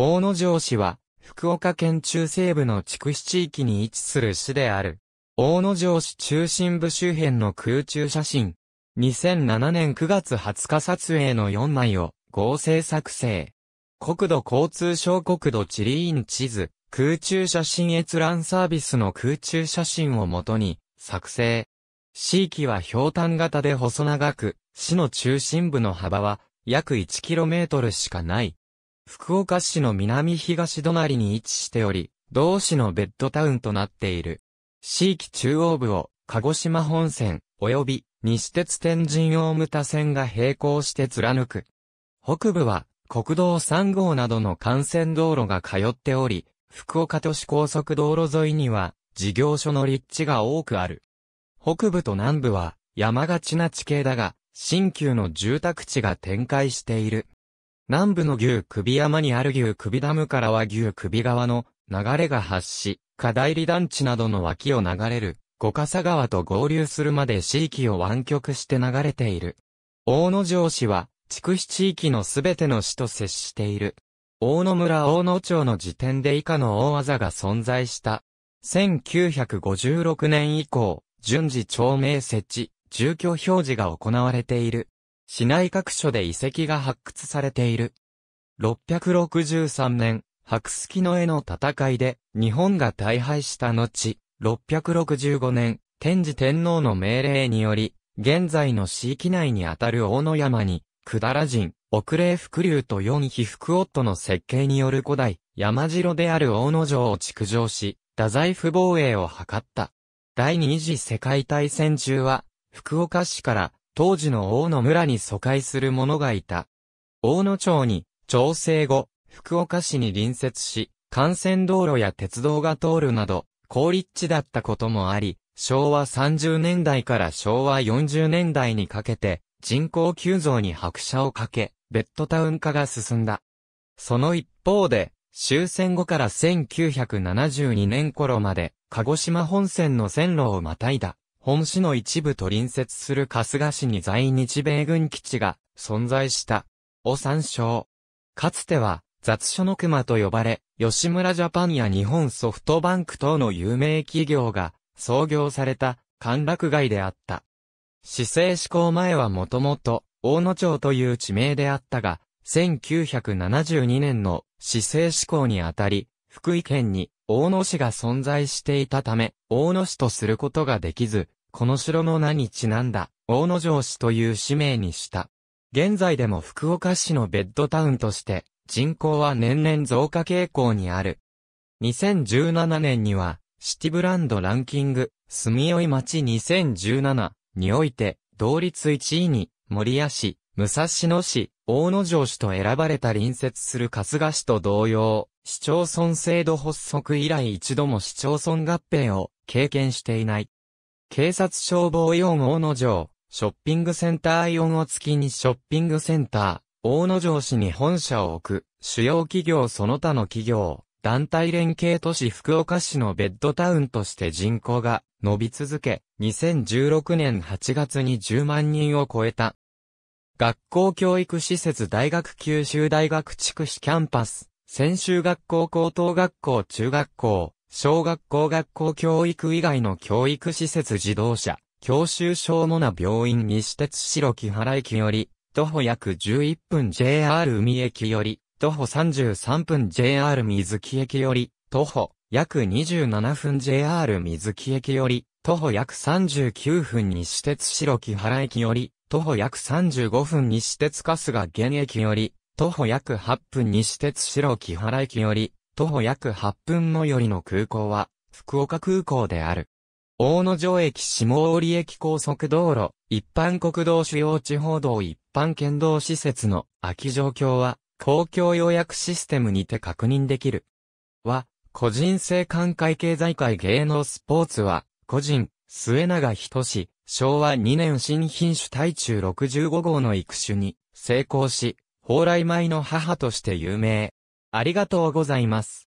大野城市は、福岡県中西部の筑紫地域に位置する市である。大野城市中心部周辺の空中写真。2007年9月20日撮影の4枚を合成作成。国土交通省国土地理院地図、空中写真閲覧サービスの空中写真をもとに作成。市域は氷炭型で細長く、市の中心部の幅は約 1km しかない。福岡市の南東隣に位置しており、同市のベッドタウンとなっている。市域中央部を、鹿児島本線、及び、西鉄天神大牟田線が並行して貫く。北部は、国道3号などの幹線道路が通っており、福岡都市高速道路沿いには、事業所の立地が多くある。北部と南部は、山がちな地形だが、新旧の住宅地が展開している。南部の牛首山にある牛首ダムからは牛首川の流れが発し、下代理団地などの脇を流れる五笠川と合流するまで地域を湾曲して流れている。大野城市は、筑肥地域のすべての市と接している。大野村大野町の時点で以下の大技が存在した。1956年以降、順次町名設置、住居表示が行われている。市内各所で遺跡が発掘されている。663年、白月の絵の戦いで日本が大敗した後、665年、天智天皇の命令により、現在の市域内にあたる大野山に、百済人、奥霊福竜と四飛福夫の設計による古代、山城である大野城を築城し、太宰府防衛を図った。第二次世界大戦中は、福岡市から当時の大野村に疎開する者がいた。大野町に、調整後、福岡市に隣接し、幹線道路や鉄道が通るなど、高立地だったこともあり、昭和30年代から昭和40年代にかけて、人口急増に拍車をかけ、ベッドタウン化が進んだ。その一方で、終戦後から1972年頃まで、鹿児島本線の線路をまたいだ。本市の一部と隣接する春日市に在日米軍基地が存在した。を参照。かつては雑所の熊と呼ばれ、吉村ジャパンや日本ソフトバンク等の有名企業が創業された歓楽街であった。市政施行前はもともと大野町という地名であったが、1972年の市政施行にあたり、福井県に大野市が存在していたため、大野市とすることができず、この城の名にちなんだ、大野城市という使名にした。現在でも福岡市のベッドタウンとして、人口は年々増加傾向にある。2017年には、シティブランドランキング、住い町2017において、同率1位に、森谷市、武蔵野市、大野城市と選ばれた隣接する春日市と同様、市町村制度発足以来一度も市町村合併を経験していない。警察消防イオン大野城、ショッピングセンターイオンを月にショッピングセンター、大野城市に本社を置く、主要企業その他の企業、団体連携都市福岡市のベッドタウンとして人口が伸び続け、2016年8月に10万人を超えた。学校教育施設大学九州大学筑紫キャンパス。専修学校高等学校中学校、小学校学校教育以外の教育施設自動車、教習所もな病院西鉄白木原駅より、徒歩約11分 JR 海駅より、徒歩33分 JR 水木駅より、徒歩約27分 JR 水木駅より、徒歩約39分西鉄白木原駅より、徒歩約35分西鉄春日現駅より、徒歩約8分西鉄白木原駅より、徒歩約8分最寄りの空港は、福岡空港である。大野城駅下織駅高速道路、一般国道主要地方道一般県道施設の空き状況は、公共予約システムにて確認できる。は、個人性関会経済界芸能スポーツは、個人、末永仁志、昭和2年新品種対中65号の育種に、成功し、蓬莱米の母として有名。ありがとうございます。